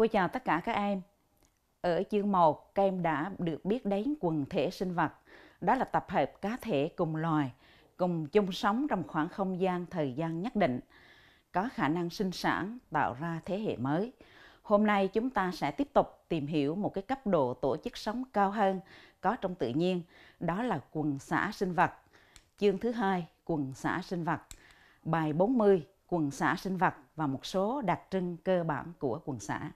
Cô chào tất cả các em. Ở chương 1, các em đã được biết đến quần thể sinh vật. Đó là tập hợp cá thể cùng loài, cùng chung sống trong khoảng không gian thời gian nhất định, có khả năng sinh sản, tạo ra thế hệ mới. Hôm nay chúng ta sẽ tiếp tục tìm hiểu một cái cấp độ tổ chức sống cao hơn có trong tự nhiên, đó là quần xã sinh vật. Chương thứ hai, quần xã sinh vật. Bài 40, quần xã sinh vật và một số đặc trưng cơ bản của quần xã.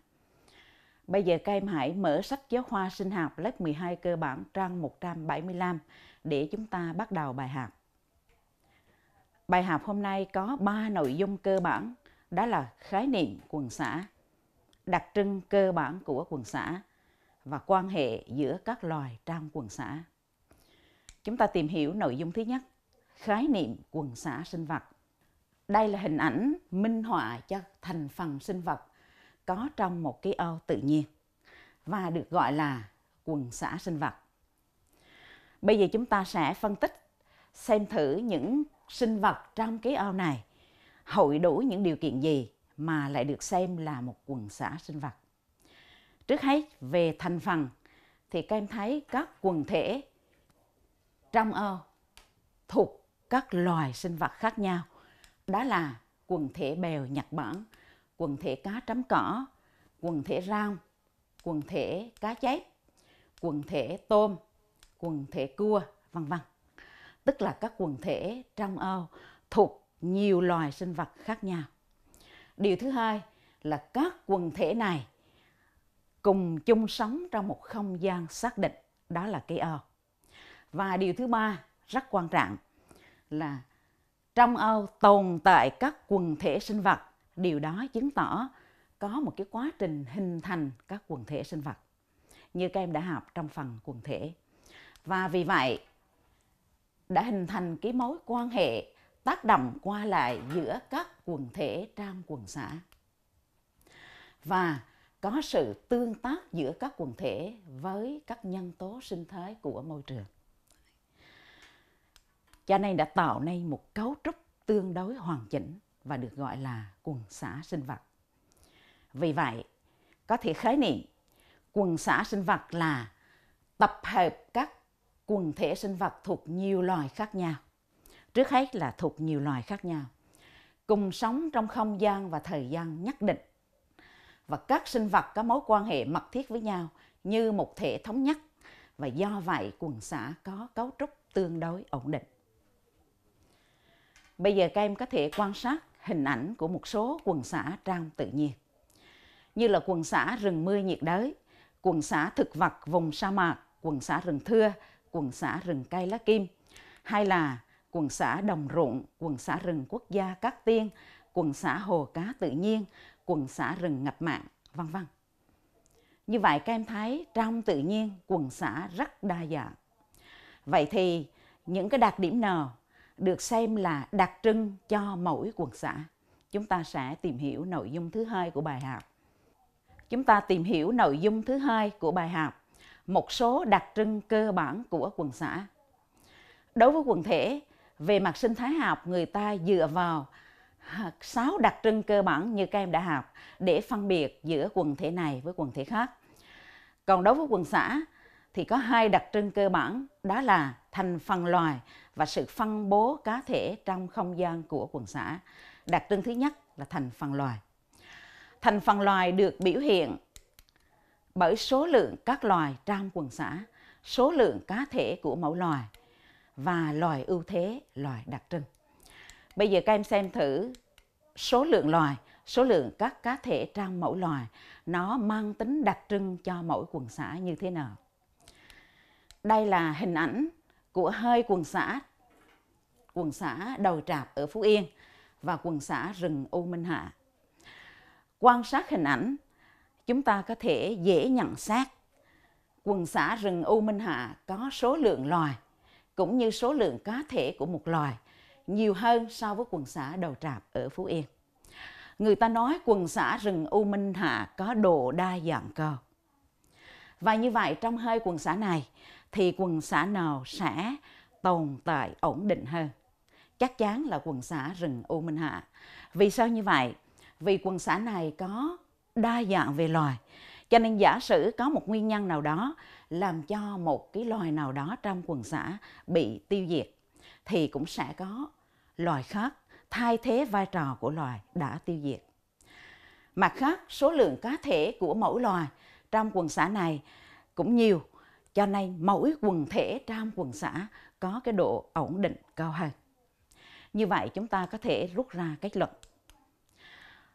Bây giờ các em hãy mở sách giáo khoa sinh học lớp 12 cơ bản trang 175 để chúng ta bắt đầu bài học. Bài học hôm nay có 3 nội dung cơ bản, đó là khái niệm quần xã, đặc trưng cơ bản của quần xã và quan hệ giữa các loài trong quần xã. Chúng ta tìm hiểu nội dung thứ nhất, khái niệm quần xã sinh vật. Đây là hình ảnh minh họa cho thành phần sinh vật có trong một cái ao tự nhiên và được gọi là quần xã sinh vật. Bây giờ chúng ta sẽ phân tích xem thử những sinh vật trong cái ao này hội đủ những điều kiện gì mà lại được xem là một quần xã sinh vật. Trước hết về thành phần thì các em thấy các quần thể trong ao thuộc các loài sinh vật khác nhau. Đó là quần thể bèo Nhật Bản, quần thể cá trắm cỏ, quần thể rang, quần thể cá cháy, quần thể tôm, quần thể cua, vân vân. Tức là các quần thể trong ao thuộc nhiều loài sinh vật khác nhau. Điều thứ hai là các quần thể này cùng chung sống trong một không gian xác định, đó là cây ao. Và điều thứ ba rất quan trọng là trong ao tồn tại các quần thể sinh vật Điều đó chứng tỏ có một cái quá trình hình thành các quần thể sinh vật như các em đã học trong phần quần thể. Và vì vậy đã hình thành cái mối quan hệ tác động qua lại giữa các quần thể trong quần xã. Và có sự tương tác giữa các quần thể với các nhân tố sinh thái của môi trường. Cho nên đã tạo nên một cấu trúc tương đối hoàn chỉnh và được gọi là quần xã sinh vật. Vì vậy, có thể khái niệm quần xã sinh vật là tập hợp các quần thể sinh vật thuộc nhiều loài khác nhau. Trước hết là thuộc nhiều loài khác nhau, cùng sống trong không gian và thời gian nhất định. Và các sinh vật có mối quan hệ mật thiết với nhau như một thể thống nhất và do vậy quần xã có cấu trúc tương đối ổn định. Bây giờ các em có thể quan sát hình ảnh của một số quần xã trong tự nhiên, như là quần xã rừng mưa nhiệt đới, quần xã thực vật vùng sa mạc, quần xã rừng thưa, quần xã rừng cây lá kim, hay là quần xã đồng ruộng, quần xã rừng quốc gia Cát Tiên, quần xã hồ cá tự nhiên, quần xã rừng ngập mặn, vân vân. Như vậy các em thấy trong tự nhiên quần xã rất đa dạng. Vậy thì những cái đặc điểm nào được xem là đặc trưng cho mỗi quần xã. Chúng ta sẽ tìm hiểu nội dung thứ hai của bài học. Chúng ta tìm hiểu nội dung thứ hai của bài học, một số đặc trưng cơ bản của quần xã. Đối với quần thể, về mặt sinh thái học người ta dựa vào sáu đặc trưng cơ bản như các em đã học để phân biệt giữa quần thể này với quần thể khác. Còn đối với quần xã, thì có hai đặc trưng cơ bản đó là thành phần loài và sự phân bố cá thể trong không gian của quần xã. Đặc trưng thứ nhất là thành phần loài. Thành phần loài được biểu hiện bởi số lượng các loài trong quần xã, số lượng cá thể của mẫu loài và loài ưu thế, loài đặc trưng. Bây giờ các em xem thử số lượng loài, số lượng các cá thể trong mẫu loài nó mang tính đặc trưng cho mỗi quần xã như thế nào. Đây là hình ảnh của hơi quần xã, quần xã đầu trạp ở Phú Yên và quần xã rừng U Minh Hạ. Quan sát hình ảnh, chúng ta có thể dễ nhận xét quần xã rừng U Minh Hạ có số lượng loài cũng như số lượng cá thể của một loài nhiều hơn so với quần xã đầu trạp ở Phú Yên. Người ta nói quần xã rừng U Minh Hạ có độ đa dạng cao Và như vậy trong hơi quần xã này thì quần xã nào sẽ tồn tại ổn định hơn? Chắc chắn là quần xã rừng U Minh Hạ. Vì sao như vậy? Vì quần xã này có đa dạng về loài. Cho nên giả sử có một nguyên nhân nào đó làm cho một cái loài nào đó trong quần xã bị tiêu diệt thì cũng sẽ có loài khác thay thế vai trò của loài đã tiêu diệt. Mặt khác, số lượng cá thể của mỗi loài trong quần xã này cũng nhiều cho nên mỗi quần thể trong quần xã có cái độ ổn định cao hơn. Như vậy chúng ta có thể rút ra kết luận.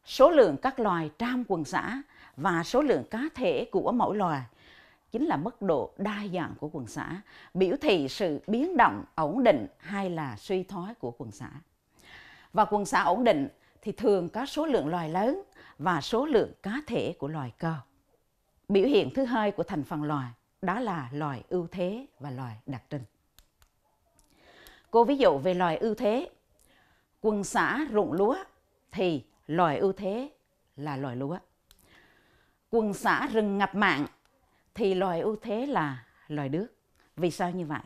Số lượng các loài trong quần xã và số lượng cá thể của mỗi loài chính là mức độ đa dạng của quần xã, biểu thị sự biến động ổn định hay là suy thoái của quần xã. Và quần xã ổn định thì thường có số lượng loài lớn và số lượng cá thể của loài cao Biểu hiện thứ hai của thành phần loài đó là loài ưu thế và loài đặc trưng. Cô ví dụ về loài ưu thế, quần xã ruộng lúa thì loài ưu thế là loài lúa. Quần xã rừng ngập mặn thì loài ưu thế là loài đước. Vì sao như vậy?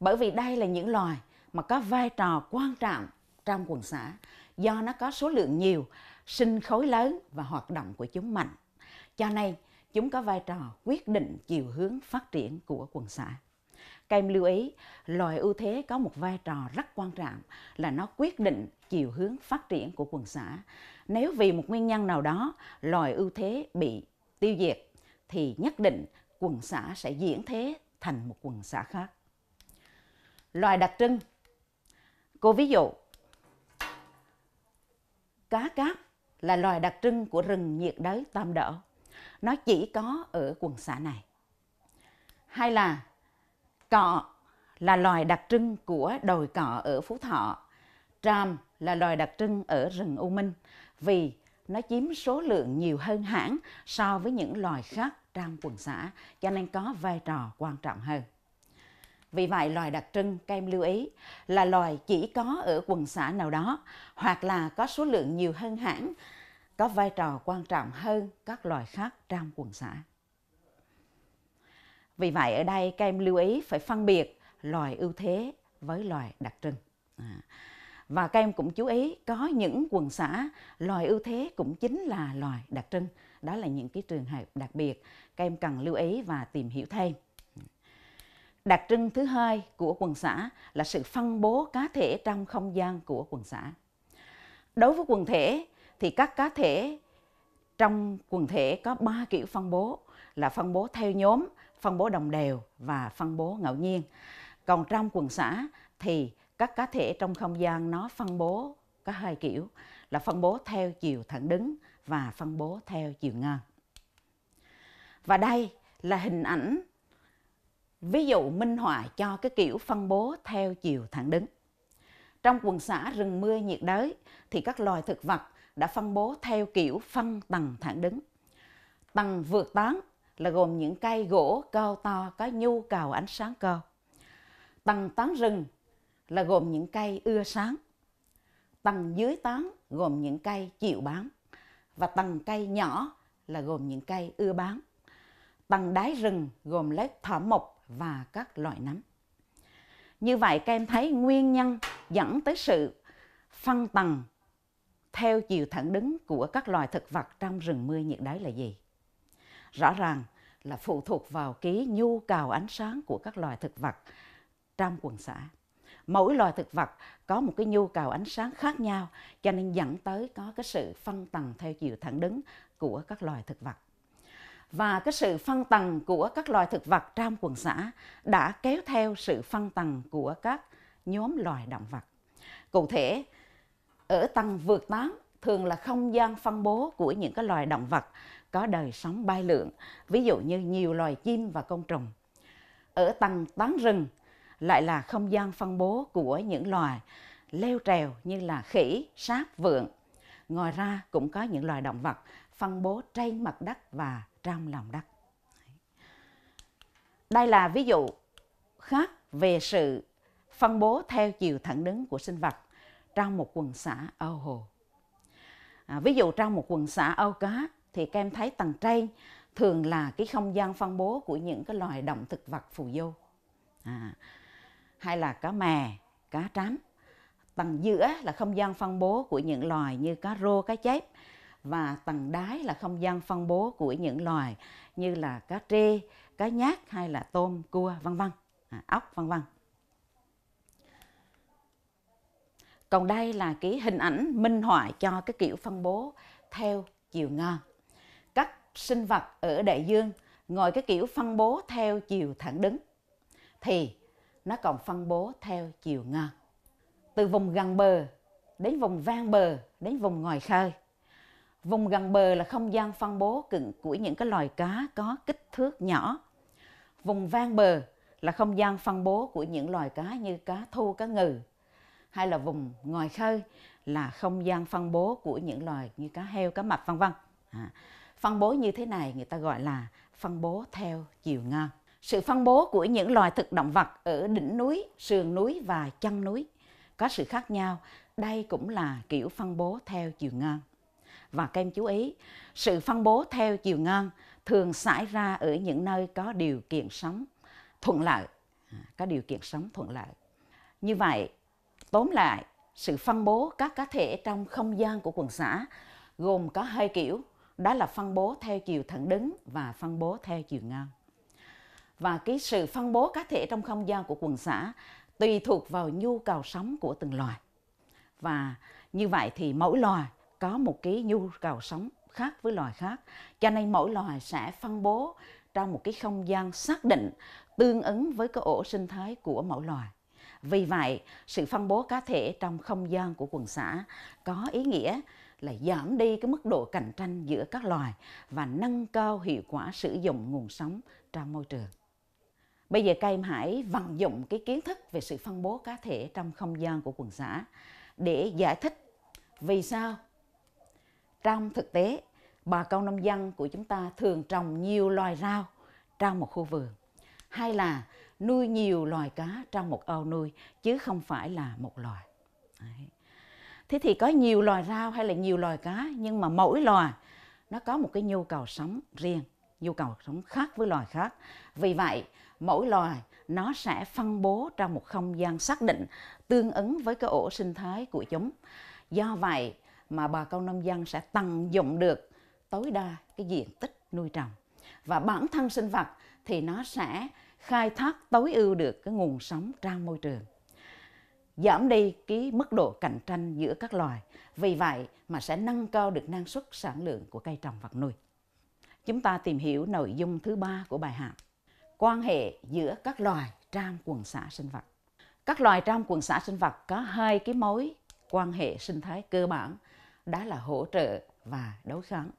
Bởi vì đây là những loài mà có vai trò quan trọng trong quần xã do nó có số lượng nhiều, sinh khối lớn và hoạt động của chúng mạnh. Cho nên Chúng có vai trò quyết định chiều hướng phát triển của quần xã. Các em lưu ý, loài ưu thế có một vai trò rất quan trọng là nó quyết định chiều hướng phát triển của quần xã. Nếu vì một nguyên nhân nào đó loài ưu thế bị tiêu diệt thì nhất định quần xã sẽ diễn thế thành một quần xã khác. Loài đặc trưng Cô ví dụ, cá cáp là loài đặc trưng của rừng nhiệt đới tam đảo nó chỉ có ở quần xã này. Hay là cọ là loài đặc trưng của đồi cọ ở Phú Thọ, tràm là loài đặc trưng ở rừng U Minh vì nó chiếm số lượng nhiều hơn hẳn so với những loài khác trong quần xã cho nên có vai trò quan trọng hơn. Vì vậy loài đặc trưng các em lưu ý là loài chỉ có ở quần xã nào đó hoặc là có số lượng nhiều hơn hẳn có vai trò quan trọng hơn các loài khác trong quần xã. Vì vậy ở đây các em lưu ý phải phân biệt loài ưu thế với loài đặc trưng. À. Và các em cũng chú ý có những quần xã loài ưu thế cũng chính là loài đặc trưng. Đó là những cái trường hợp đặc biệt các em cần lưu ý và tìm hiểu thêm. Đặc trưng thứ hai của quần xã là sự phân bố cá thể trong không gian của quần xã. Đối với quần thể, thì các cá thể trong quần thể có ba kiểu phân bố là phân bố theo nhóm, phân bố đồng đều và phân bố ngẫu nhiên. Còn trong quần xã thì các cá thể trong không gian nó phân bố có hai kiểu là phân bố theo chiều thẳng đứng và phân bố theo chiều ngang. Và đây là hình ảnh ví dụ minh họa cho cái kiểu phân bố theo chiều thẳng đứng. Trong quần xã rừng mưa nhiệt đới thì các loài thực vật đã phân bố theo kiểu phân tầng thẳng đứng. Tầng vượt tán là gồm những cây gỗ cao to có nhu cầu ánh sáng cao. Tầng tán rừng là gồm những cây ưa sáng. Tầng dưới tán gồm những cây chịu bán. Và tầng cây nhỏ là gồm những cây ưa bán. Tầng đáy rừng gồm lớp thỏ mộc và các loại nấm. Như vậy các em thấy nguyên nhân dẫn tới sự phân tầng theo chiều thẳng đứng của các loài thực vật trong rừng mưa nhiệt đới là gì? Rõ ràng là phụ thuộc vào ký nhu cầu ánh sáng của các loài thực vật trong quần xã. Mỗi loài thực vật có một cái nhu cầu ánh sáng khác nhau cho nên dẫn tới có cái sự phân tầng theo chiều thẳng đứng của các loài thực vật. Và cái sự phân tầng của các loài thực vật trong quần xã đã kéo theo sự phân tầng của các nhóm loài động vật. Cụ thể, ở tầng vượt tán thường là không gian phân bố của những cái loài động vật có đời sống bay lượn, ví dụ như nhiều loài chim và côn trùng. Ở tầng tán rừng lại là không gian phân bố của những loài leo trèo như là khỉ, sáp, vượn. Ngoài ra cũng có những loài động vật phân bố trên mặt đất và trong lòng đất. Đây là ví dụ khác về sự phân bố theo chiều thẳng đứng của sinh vật trong một quần xã ao hồ. À, ví dụ trong một quần xã ao cá thì các em thấy tầng trên thường là cái không gian phân bố của những cái loài động thực vật phù du. À, hay là cá mè, cá trắm Tầng giữa là không gian phân bố của những loài như cá rô, cá chép và tầng đáy là không gian phân bố của những loài như là cá trê, cá nhát hay là tôm, cua vân vân, à, ốc vân vân. còn đây là cái hình ảnh minh họa cho cái kiểu phân bố theo chiều ngang các sinh vật ở đại dương ngồi cái kiểu phân bố theo chiều thẳng đứng thì nó còn phân bố theo chiều ngang từ vùng gần bờ đến vùng vang bờ đến vùng ngoài khơi vùng gần bờ là không gian phân bố của những cái loài cá có kích thước nhỏ vùng vang bờ là không gian phân bố của những loài cá như cá thu cá ngừ hay là vùng ngoài khơi là không gian phân bố của những loài như cá heo, cá mập vân vân. À, phân bố như thế này người ta gọi là phân bố theo chiều ngang. Sự phân bố của những loài thực động vật ở đỉnh núi, sườn núi và chân núi có sự khác nhau. Đây cũng là kiểu phân bố theo chiều ngang. Và các em chú ý, sự phân bố theo chiều ngang thường xảy ra ở những nơi có điều kiện sống thuận lợi, à, có điều kiện sống thuận lợi. Như vậy, Tóm lại, sự phân bố các cá thể trong không gian của quần xã gồm có hai kiểu, đó là phân bố theo chiều thẳng đứng và phân bố theo chiều ngang. Và cái sự phân bố cá thể trong không gian của quần xã tùy thuộc vào nhu cầu sống của từng loài. Và như vậy thì mỗi loài có một cái nhu cầu sống khác với loài khác, cho nên mỗi loài sẽ phân bố trong một cái không gian xác định tương ứng với cái ổ sinh thái của mỗi loài. Vì vậy, sự phân bố cá thể trong không gian của quần xã có ý nghĩa là giảm đi cái mức độ cạnh tranh giữa các loài và nâng cao hiệu quả sử dụng nguồn sống trong môi trường. Bây giờ các em hãy vận dụng cái kiến thức về sự phân bố cá thể trong không gian của quần xã để giải thích vì sao trong thực tế bà con nông dân của chúng ta thường trồng nhiều loài rau trong một khu vườn hay là nuôi nhiều loài cá trong một ao nuôi chứ không phải là một loài Đấy. thế thì có nhiều loài rau hay là nhiều loài cá nhưng mà mỗi loài nó có một cái nhu cầu sống riêng nhu cầu sống khác với loài khác vì vậy mỗi loài nó sẽ phân bố trong một không gian xác định tương ứng với cái ổ sinh thái của chúng do vậy mà bà con nông dân sẽ tận dụng được tối đa cái diện tích nuôi trồng và bản thân sinh vật thì nó sẽ khai thác tối ưu được cái nguồn sống trong môi trường giảm đi cái mức độ cạnh tranh giữa các loài vì vậy mà sẽ nâng cao được năng suất sản lượng của cây trồng vật nuôi chúng ta tìm hiểu nội dung thứ ba của bài học quan hệ giữa các loài trong quần xã sinh vật các loài trong quần xã sinh vật có hai cái mối quan hệ sinh thái cơ bản đó là hỗ trợ và đấu kháng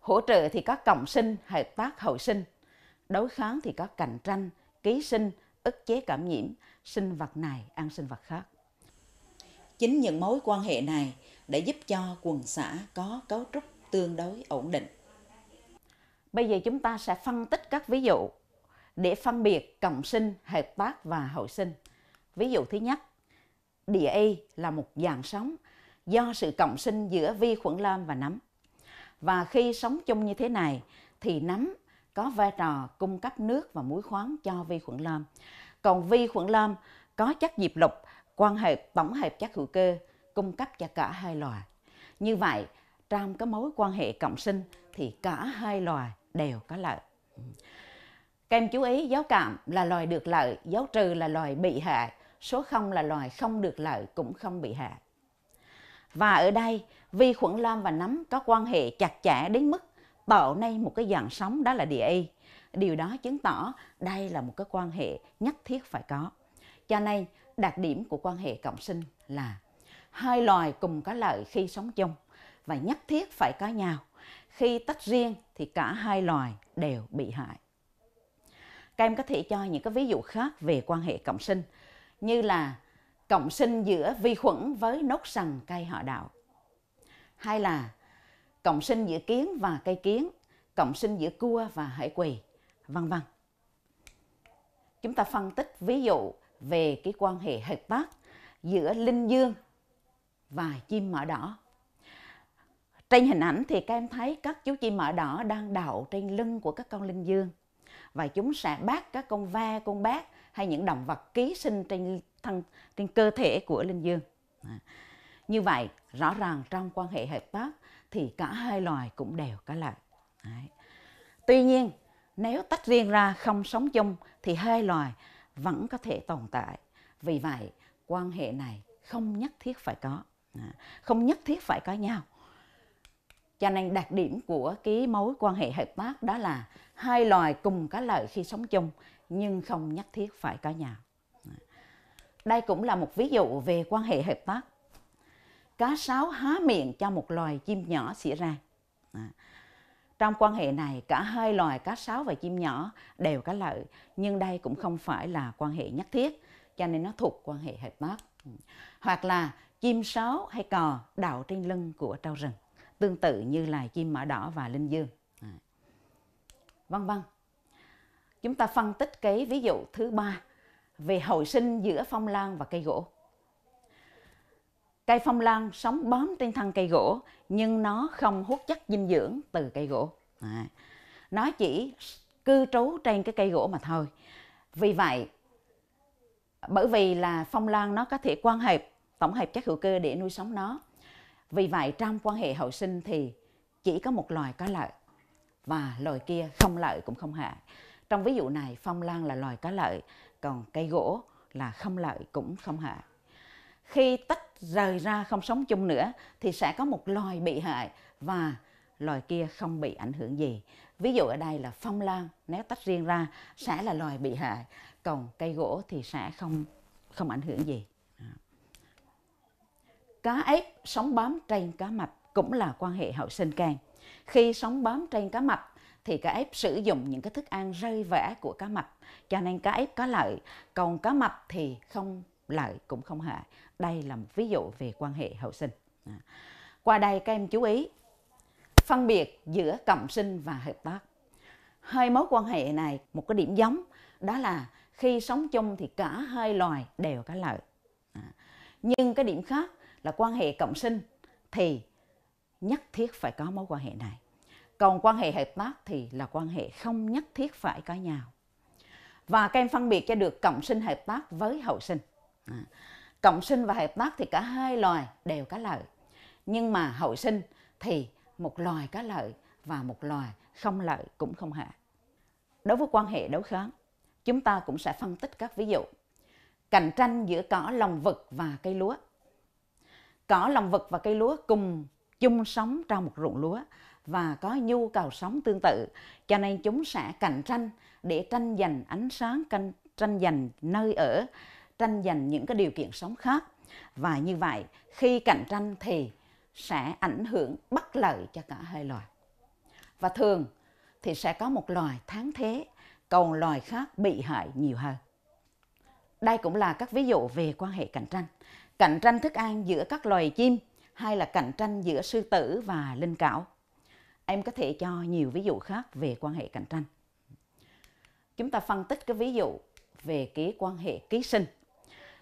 hỗ trợ thì có cộng sinh hợp tác hội sinh đối kháng thì có cạnh tranh, ký sinh, ức chế cảm nhiễm, sinh vật này ăn sinh vật khác. Chính những mối quan hệ này để giúp cho quần xã có cấu trúc tương đối ổn định. Bây giờ chúng ta sẽ phân tích các ví dụ để phân biệt cộng sinh, hợp tác và hội sinh. Ví dụ thứ nhất, địa y là một dạng sống do sự cộng sinh giữa vi khuẩn lam và nấm. Và khi sống chung như thế này thì nấm có vai trò cung cấp nước và muối khoáng cho vi khuẩn lam. Còn vi khuẩn lam có chất diệp lục, quan hệ tổng hợp chất hữu cơ, cung cấp cho cả hai loài. Như vậy, trong cái mối quan hệ cộng sinh thì cả hai loài đều có lợi. Các em chú ý giáo cảm là loài được lợi, giáo trừ là loài bị hại, số 0 là loài không được lợi cũng không bị hại. Và ở đây, vi khuẩn lam và nấm có quan hệ chặt chẽ đến mức tạo nên một cái dàn sóng đó là địa y Điều đó chứng tỏ đây là một cái quan hệ nhất thiết phải có. Cho nên đặc điểm của quan hệ cộng sinh là hai loài cùng có lợi khi sống chung và nhất thiết phải có nhau. Khi tách riêng thì cả hai loài đều bị hại. Các em có thể cho những cái ví dụ khác về quan hệ cộng sinh như là cộng sinh giữa vi khuẩn với nốt sần cây họ đạo hay là cộng sinh giữa kiến và cây kiến, cộng sinh giữa cua và hải quỳ, vân vân. Chúng ta phân tích ví dụ về cái quan hệ hợp tác giữa linh dương và chim mỏ đỏ. Trên hình ảnh thì các em thấy các chú chim mỏ đỏ đang đậu trên lưng của các con linh dương và chúng sẽ bắt các con ve, con bác hay những động vật ký sinh trên thân trên cơ thể của linh dương. À. Như vậy, rõ ràng trong quan hệ hợp tác thì cả hai loài cũng đều có lợi. Đấy. Tuy nhiên, nếu tách riêng ra không sống chung thì hai loài vẫn có thể tồn tại. Vì vậy, quan hệ này không nhất thiết phải có, không nhất thiết phải có nhau. Cho nên đặc điểm của cái mối quan hệ hợp tác đó là hai loài cùng có lợi khi sống chung nhưng không nhất thiết phải có nhau. Đây cũng là một ví dụ về quan hệ hợp tác cá sấu há miệng cho một loài chim nhỏ xỉa ra. À. Trong quan hệ này, cả hai loài cá sấu và chim nhỏ đều có lợi, nhưng đây cũng không phải là quan hệ nhất thiết, cho nên nó thuộc quan hệ hợp tác. Ừ. Hoặc là chim sáo hay cò đậu trên lưng của trâu rừng, tương tự như là chim mã đỏ và linh dương. À. Vân vân. Chúng ta phân tích cái ví dụ thứ ba về hồi sinh giữa phong lan và cây gỗ. Cây phong lan sống bám trên thân cây gỗ nhưng nó không hút chất dinh dưỡng từ cây gỗ. À, nó chỉ cư trú trên cái cây gỗ mà thôi. Vì vậy, bởi vì là phong lan nó có thể quan hệ tổng hợp chất hữu cơ để nuôi sống nó. Vì vậy trong quan hệ hậu sinh thì chỉ có một loài có lợi và loài kia không lợi cũng không hại. Trong ví dụ này phong lan là loài có lợi, còn cây gỗ là không lợi cũng không hại. Khi tất rời ra không sống chung nữa thì sẽ có một loài bị hại và loài kia không bị ảnh hưởng gì. Ví dụ ở đây là phong lan nếu tách riêng ra sẽ là loài bị hại, còn cây gỗ thì sẽ không không ảnh hưởng gì. Cá ếch sống bám trên cá mập cũng là quan hệ hậu sinh can. Khi sống bám trên cá mập thì cá ếch sử dụng những cái thức ăn rơi vẽ của cá mập, cho nên cá ếch có lợi, còn cá mập thì không lợi cũng không hại. Đây là một ví dụ về quan hệ hậu sinh. À. Qua đây các em chú ý phân biệt giữa cộng sinh và hợp tác. Hai mối quan hệ này một cái điểm giống đó là khi sống chung thì cả hai loài đều có lợi. À. Nhưng cái điểm khác là quan hệ cộng sinh thì nhất thiết phải có mối quan hệ này. Còn quan hệ hợp tác thì là quan hệ không nhất thiết phải có nhau. Và các em phân biệt cho được cộng sinh hợp tác với hậu sinh. À. cộng sinh và hợp tác thì cả hai loài đều có lợi nhưng mà hậu sinh thì một loài có lợi và một loài không lợi cũng không hại đối với quan hệ đối kháng chúng ta cũng sẽ phân tích các ví dụ cạnh tranh giữa cỏ lòng vực và cây lúa cỏ lòng vực và cây lúa cùng chung sống trong một ruộng lúa và có nhu cầu sống tương tự cho nên chúng sẽ cạnh tranh để tranh giành ánh sáng tranh giành nơi ở tranh giành những cái điều kiện sống khác và như vậy khi cạnh tranh thì sẽ ảnh hưởng bất lợi cho cả hai loài và thường thì sẽ có một loài thắng thế còn loài khác bị hại nhiều hơn đây cũng là các ví dụ về quan hệ cạnh tranh cạnh tranh thức ăn giữa các loài chim hay là cạnh tranh giữa sư tử và linh cảo em có thể cho nhiều ví dụ khác về quan hệ cạnh tranh chúng ta phân tích cái ví dụ về cái quan hệ ký sinh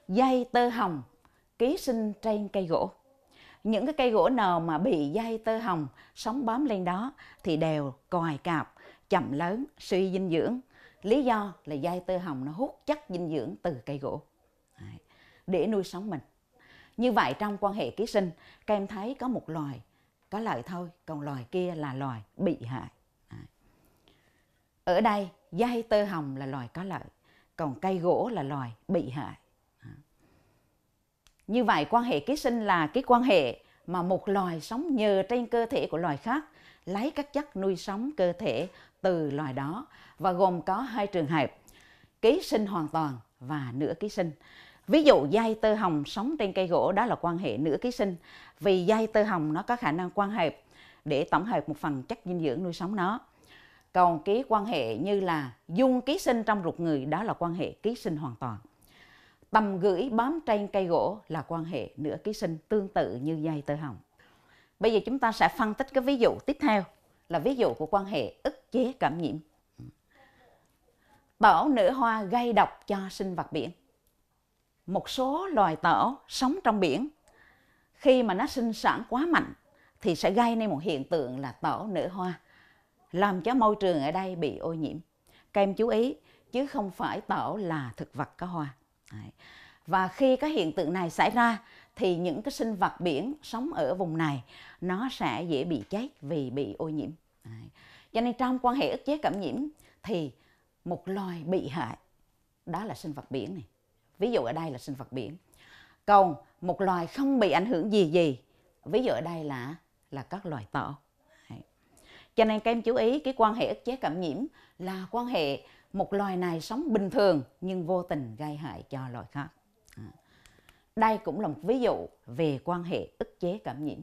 dây tơ hồng ký sinh trên cây gỗ. Những cái cây gỗ nào mà bị dây tơ hồng sống bám lên đó thì đều còi cạp, chậm lớn, suy dinh dưỡng. Lý do là dây tơ hồng nó hút chất dinh dưỡng từ cây gỗ để nuôi sống mình. Như vậy trong quan hệ ký sinh, các em thấy có một loài có lợi thôi, còn loài kia là loài bị hại. Ở đây, dây tơ hồng là loài có lợi, còn cây gỗ là loài bị hại. Như vậy quan hệ ký sinh là cái quan hệ mà một loài sống nhờ trên cơ thể của loài khác lấy các chất nuôi sống cơ thể từ loài đó và gồm có hai trường hợp ký sinh hoàn toàn và nửa ký sinh. Ví dụ dây tơ hồng sống trên cây gỗ đó là quan hệ nửa ký sinh vì dây tơ hồng nó có khả năng quan hệ để tổng hợp một phần chất dinh dưỡng nuôi sống nó. Còn ký quan hệ như là dung ký sinh trong ruột người đó là quan hệ ký sinh hoàn toàn tầm gửi bám trên cây gỗ là quan hệ nửa ký sinh tương tự như dây tơ hồng. Bây giờ chúng ta sẽ phân tích cái ví dụ tiếp theo là ví dụ của quan hệ ức chế cảm nhiễm. Tảo nở hoa gây độc cho sinh vật biển. Một số loài tảo sống trong biển khi mà nó sinh sản quá mạnh thì sẽ gây nên một hiện tượng là tảo nở hoa làm cho môi trường ở đây bị ô nhiễm. Các em chú ý chứ không phải tảo là thực vật có hoa. Và khi cái hiện tượng này xảy ra thì những cái sinh vật biển sống ở vùng này nó sẽ dễ bị chết vì bị ô nhiễm. Cho nên trong quan hệ ức chế cảm nhiễm thì một loài bị hại đó là sinh vật biển này. Ví dụ ở đây là sinh vật biển. Còn một loài không bị ảnh hưởng gì gì, ví dụ ở đây là là các loài tọ. Cho nên các em chú ý cái quan hệ ức chế cảm nhiễm là quan hệ một loài này sống bình thường nhưng vô tình gây hại cho loài khác. À. Đây cũng là một ví dụ về quan hệ ức chế cảm nhiễm.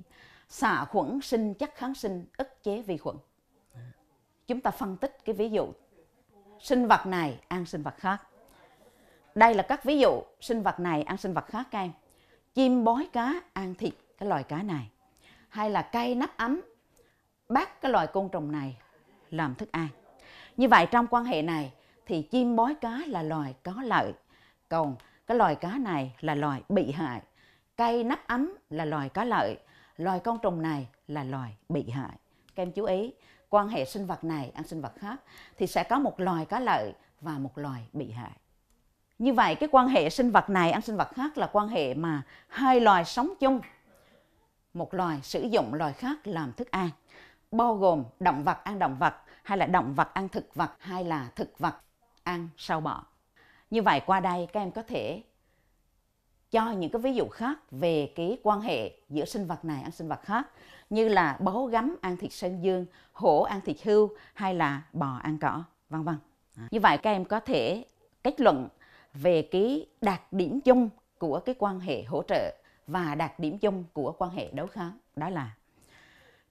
Xạ khuẩn sinh chất kháng sinh ức chế vi khuẩn. Chúng ta phân tích cái ví dụ sinh vật này ăn sinh vật khác. Đây là các ví dụ sinh vật này ăn sinh vật khác các em. Chim bói cá ăn thịt cái loài cá này. Hay là cây nắp ấm bắt cái loài côn trùng này làm thức ăn. Như vậy trong quan hệ này thì chim bói cá là loài có lợi, còn cái loài cá này là loài bị hại. Cây nắp ấm là loài có lợi, loài con trùng này là loài bị hại. Các em chú ý, quan hệ sinh vật này ăn sinh vật khác thì sẽ có một loài có lợi và một loài bị hại. Như vậy cái quan hệ sinh vật này ăn sinh vật khác là quan hệ mà hai loài sống chung. Một loài sử dụng loài khác làm thức ăn, bao gồm động vật ăn động vật hay là động vật ăn thực vật hay là thực vật ăn sâu bọ. Như vậy qua đây các em có thể cho những cái ví dụ khác về cái quan hệ giữa sinh vật này ăn sinh vật khác như là bố gấm ăn thịt sơn dương, hổ ăn thịt hưu hay là bò ăn cỏ, vân vân. Như vậy các em có thể kết luận về cái đặc điểm chung của cái quan hệ hỗ trợ và đặc điểm chung của quan hệ đấu kháng đó là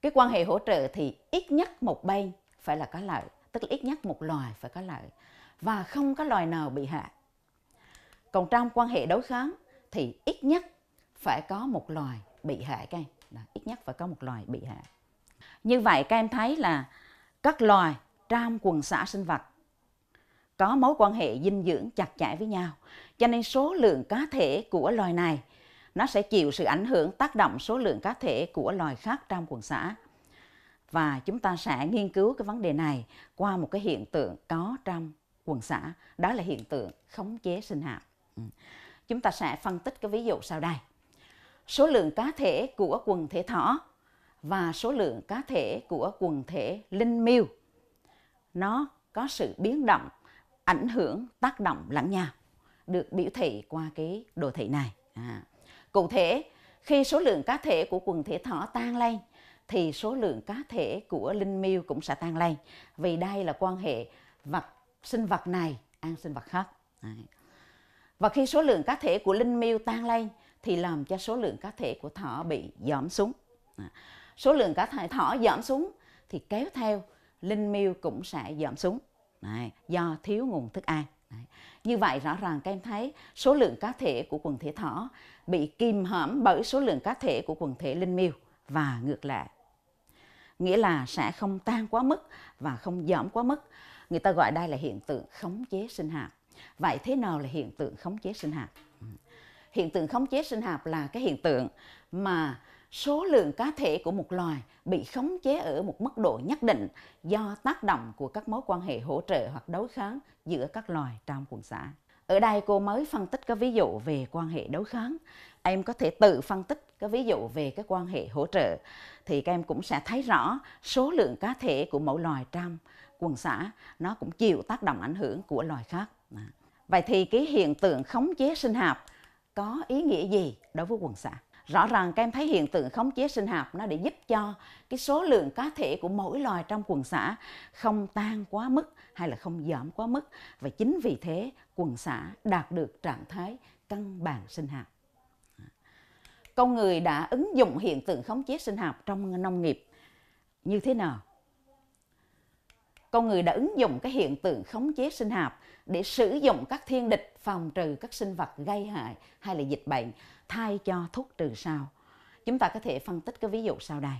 cái quan hệ hỗ trợ thì ít nhất một bên phải là có lợi tức là ít nhất một loài phải có lợi và không có loài nào bị hại còn trong quan hệ đối kháng thì ít nhất phải có một loài bị hại các em ít nhất phải có một loài bị hại như vậy các em thấy là các loài trong quần xã sinh vật có mối quan hệ dinh dưỡng chặt chẽ với nhau cho nên số lượng cá thể của loài này nó sẽ chịu sự ảnh hưởng tác động số lượng cá thể của loài khác trong quần xã và chúng ta sẽ nghiên cứu cái vấn đề này qua một cái hiện tượng có trong quần xã đó là hiện tượng khống chế sinh học ừ. chúng ta sẽ phân tích cái ví dụ sau đây số lượng cá thể của quần thể thỏ và số lượng cá thể của quần thể linh miêu nó có sự biến động ảnh hưởng tác động lẫn nhau được biểu thị qua cái đồ thị này à. cụ thể khi số lượng cá thể của quần thể thỏ tan lên thì số lượng cá thể của linh miêu cũng sẽ tan lây vì đây là quan hệ vật sinh vật này ăn sinh vật khác Đấy. và khi số lượng cá thể của linh miêu tan lây thì làm cho số lượng cá thể của thỏ bị giảm xuống số lượng cá thể thỏ giảm xuống thì kéo theo linh miêu cũng sẽ giảm xuống Đấy. do thiếu nguồn thức ăn Đấy. Như vậy rõ ràng các em thấy số lượng cá thể của quần thể thỏ bị kìm hãm bởi số lượng cá thể của quần thể linh miêu và ngược lại nghĩa là sẽ không tan quá mức và không giảm quá mức. Người ta gọi đây là hiện tượng khống chế sinh học Vậy thế nào là hiện tượng khống chế sinh học ừ. Hiện tượng khống chế sinh học là cái hiện tượng mà số lượng cá thể của một loài bị khống chế ở một mức độ nhất định do tác động của các mối quan hệ hỗ trợ hoặc đối kháng giữa các loài trong quần xã. Ở đây cô mới phân tích các ví dụ về quan hệ đối kháng. Em có thể tự phân tích cái ví dụ về cái quan hệ hỗ trợ thì các em cũng sẽ thấy rõ số lượng cá thể của mỗi loài trong quần xã nó cũng chịu tác động ảnh hưởng của loài khác vậy thì cái hiện tượng khống chế sinh học có ý nghĩa gì đối với quần xã rõ ràng các em thấy hiện tượng khống chế sinh học nó để giúp cho cái số lượng cá thể của mỗi loài trong quần xã không tan quá mức hay là không giảm quá mức và chính vì thế quần xã đạt được trạng thái cân bằng sinh học con người đã ứng dụng hiện tượng khống chế sinh học trong nông nghiệp như thế nào? Con người đã ứng dụng cái hiện tượng khống chế sinh học để sử dụng các thiên địch phòng trừ các sinh vật gây hại hay là dịch bệnh thay cho thuốc trừ sao? Chúng ta có thể phân tích cái ví dụ sau đây.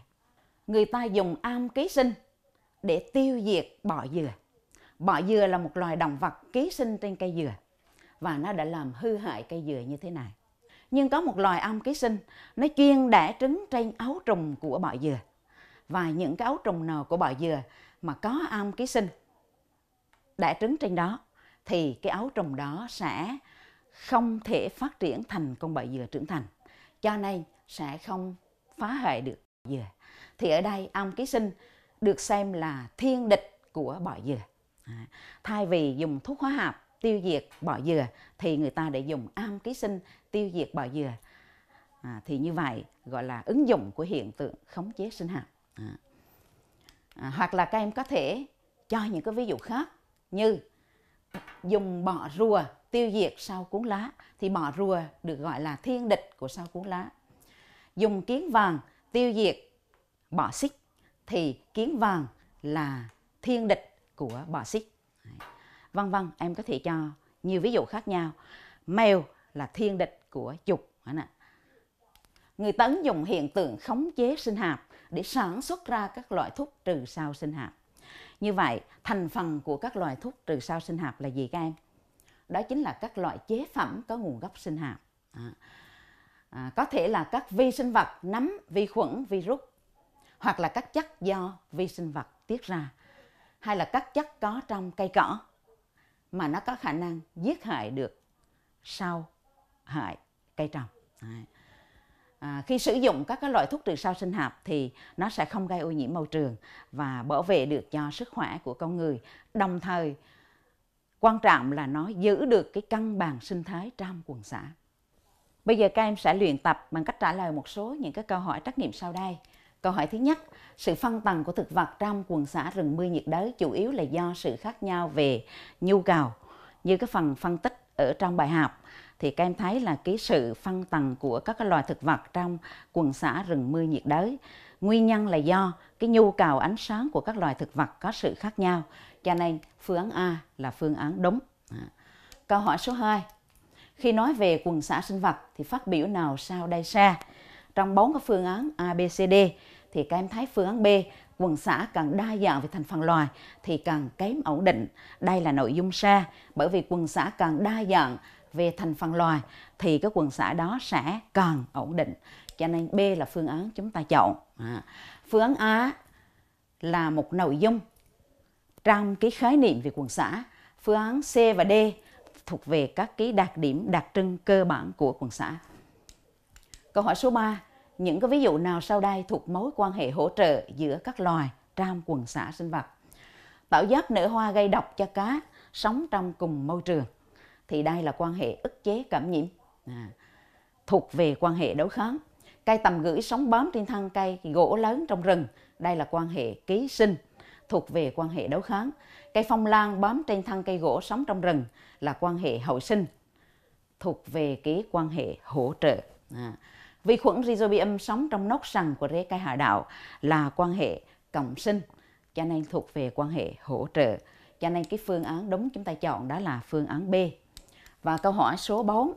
Người ta dùng am ký sinh để tiêu diệt bọ dừa. Bọ dừa là một loài động vật ký sinh trên cây dừa và nó đã làm hư hại cây dừa như thế này nhưng có một loài ong ký sinh nó chuyên đẻ trứng trên ấu trùng của bọ dừa và những cái ấu trùng nào của bọ dừa mà có ong ký sinh đẻ trứng trên đó thì cái ấu trùng đó sẽ không thể phát triển thành con bọ dừa trưởng thành cho nên sẽ không phá hoại được bọ dừa thì ở đây ong ký sinh được xem là thiên địch của bọ dừa à, thay vì dùng thuốc hóa học tiêu diệt bọ dừa thì người ta để dùng am ký sinh tiêu diệt bọ dừa à, thì như vậy gọi là ứng dụng của hiện tượng khống chế sinh học à. À, hoặc là các em có thể cho những cái ví dụ khác như dùng bọ rùa tiêu diệt sau cuốn lá thì bọ rùa được gọi là thiên địch của sau cuốn lá dùng kiến vàng tiêu diệt bọ xích thì kiến vàng là thiên địch của bọ xích vân vân em có thể cho nhiều ví dụ khác nhau mèo là thiên địch của dục người tấn dùng hiện tượng khống chế sinh hạt để sản xuất ra các loại thuốc trừ sao sinh hạt như vậy thành phần của các loại thuốc trừ sao sinh hạt là gì các em đó chính là các loại chế phẩm có nguồn gốc sinh hạt à. có thể là các vi sinh vật nấm vi khuẩn virus hoặc là các chất do vi sinh vật tiết ra hay là các chất có trong cây cỏ mà nó có khả năng giết hại được sau hại cây trồng à, khi sử dụng các cái loại thuốc trừ sâu sinh học thì nó sẽ không gây ô nhiễm môi trường và bảo vệ được cho sức khỏe của con người đồng thời quan trọng là nó giữ được cái cân bằng sinh thái trong quần xã bây giờ các em sẽ luyện tập bằng cách trả lời một số những cái câu hỏi trắc nghiệm sau đây Câu hỏi thứ nhất, sự phân tầng của thực vật trong quần xã rừng mưa nhiệt đới chủ yếu là do sự khác nhau về nhu cầu. Như cái phần phân tích ở trong bài học thì các em thấy là cái sự phân tầng của các loài thực vật trong quần xã rừng mưa nhiệt đới. Nguyên nhân là do cái nhu cầu ánh sáng của các loài thực vật có sự khác nhau. Cho nên phương án A là phương án đúng. À, câu hỏi số 2. Khi nói về quần xã sinh vật thì phát biểu nào sau đây xa? Trong bốn cái phương án A, B, C, D thì các em thấy phương án B quần xã càng đa dạng về thành phần loài thì càng kém ổn định. Đây là nội dung xa bởi vì quần xã càng đa dạng về thành phần loài thì cái quần xã đó sẽ càng ổn định. Cho nên B là phương án chúng ta chọn. À. Phương án A là một nội dung trong cái khái niệm về quần xã. Phương án C và D thuộc về các cái đặc điểm đặc trưng cơ bản của quần xã. Câu hỏi số 3 những cái ví dụ nào sau đây thuộc mối quan hệ hỗ trợ giữa các loài trong quần xã sinh vật. bảo giáp nở hoa gây độc cho cá sống trong cùng môi trường. Thì đây là quan hệ ức chế cảm nhiễm. À, thuộc về quan hệ đối kháng. Cây tầm gửi sống bám trên thân cây gỗ lớn trong rừng. Đây là quan hệ ký sinh thuộc về quan hệ đối kháng. Cây phong lan bám trên thân cây gỗ sống trong rừng là quan hệ hậu sinh thuộc về cái quan hệ hỗ trợ. À, Vi khuẩn rhizobium sống trong nốt sần của rễ cây hạ đạo là quan hệ cộng sinh, cho nên thuộc về quan hệ hỗ trợ. Cho nên cái phương án đúng chúng ta chọn đó là phương án B. Và câu hỏi số 4.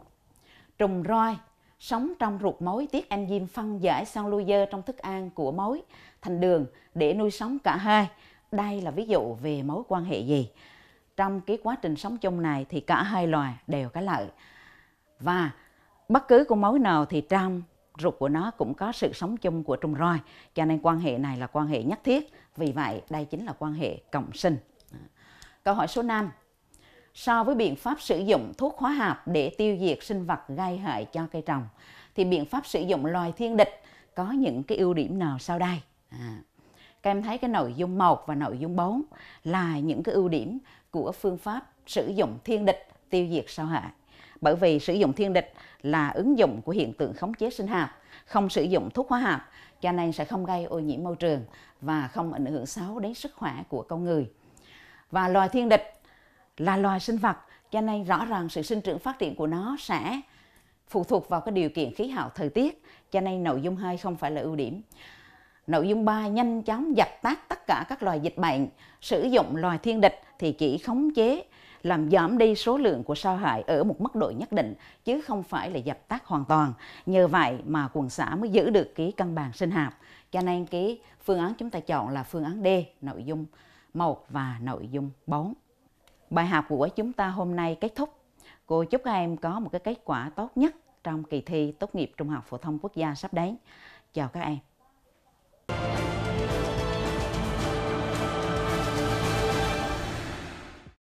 Trùng roi sống trong ruột mối tiết enzyme phân giải lưu cellulose trong thức ăn của mối thành đường để nuôi sống cả hai. Đây là ví dụ về mối quan hệ gì? Trong cái quá trình sống chung này thì cả hai loài đều có lợi. Và bất cứ con mối nào thì trong ruột của nó cũng có sự sống chung của trùng roi cho nên quan hệ này là quan hệ nhất thiết vì vậy đây chính là quan hệ cộng sinh câu hỏi số 5 so với biện pháp sử dụng thuốc hóa học để tiêu diệt sinh vật gây hại cho cây trồng thì biện pháp sử dụng loài thiên địch có những cái ưu điểm nào sau đây à, các em thấy cái nội dung 1 và nội dung 4 là những cái ưu điểm của phương pháp sử dụng thiên địch tiêu diệt sao hại bởi vì sử dụng thiên địch là ứng dụng của hiện tượng khống chế sinh học, không sử dụng thuốc hóa học, cho nên sẽ không gây ô nhiễm môi trường và không ảnh hưởng xấu đến sức khỏe của con người. Và loài thiên địch là loài sinh vật, cho nên rõ ràng sự sinh trưởng phát triển của nó sẽ phụ thuộc vào cái điều kiện khí hậu thời tiết, cho nên nội dung hơi không phải là ưu điểm. Nội dung 3 nhanh chóng dập tắt tất cả các loài dịch bệnh, sử dụng loài thiên địch thì chỉ khống chế làm giảm đi số lượng của sao hại ở một mức độ nhất định chứ không phải là dập tắt hoàn toàn. Nhờ vậy mà quần xã mới giữ được cái cân bằng sinh học. Cho nên cái phương án chúng ta chọn là phương án D, nội dung 1 và nội dung 4. Bài học của chúng ta hôm nay kết thúc. Cô chúc các em có một cái kết quả tốt nhất trong kỳ thi tốt nghiệp trung học phổ thông quốc gia sắp đến. Chào các em.